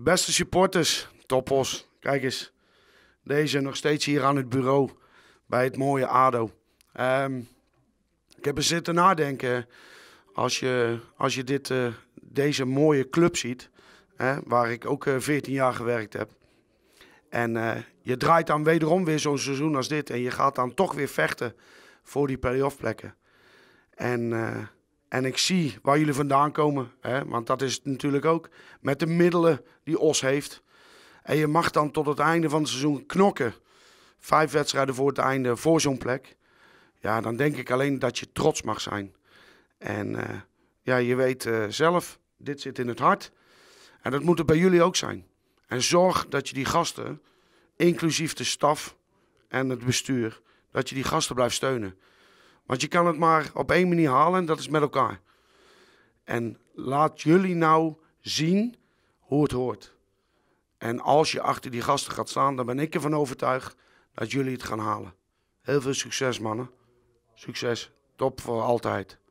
Beste supporters, toppos, kijk eens. Deze nog steeds hier aan het bureau bij het mooie ADO. Ehm, ik heb er zitten nadenken als je, als je dit, eh, deze mooie club ziet, hè, waar ik ook 14 eh, jaar gewerkt heb. En eh, je draait dan wederom weer zo'n seizoen als dit en je gaat dan toch weer vechten voor die playoff plekken. En en ik zie waar jullie vandaan komen. Hè? Want dat is natuurlijk ook met de middelen die Os heeft. En je mag dan tot het einde van het seizoen knokken. Vijf wedstrijden voor het einde voor zo'n plek. Ja, dan denk ik alleen dat je trots mag zijn. En eh, ja, je weet eh, zelf, dit zit in het hart. En dat moet het bij jullie ook zijn. En zorg dat je die gasten, inclusief de staf en het bestuur, dat je die gasten blijft steunen. Want je kan het maar op één manier halen en dat is met elkaar. En laat jullie nou zien hoe het hoort. En als je achter die gasten gaat staan, dan ben ik ervan overtuigd dat jullie het gaan halen. Heel veel succes, mannen. Succes. Top voor altijd.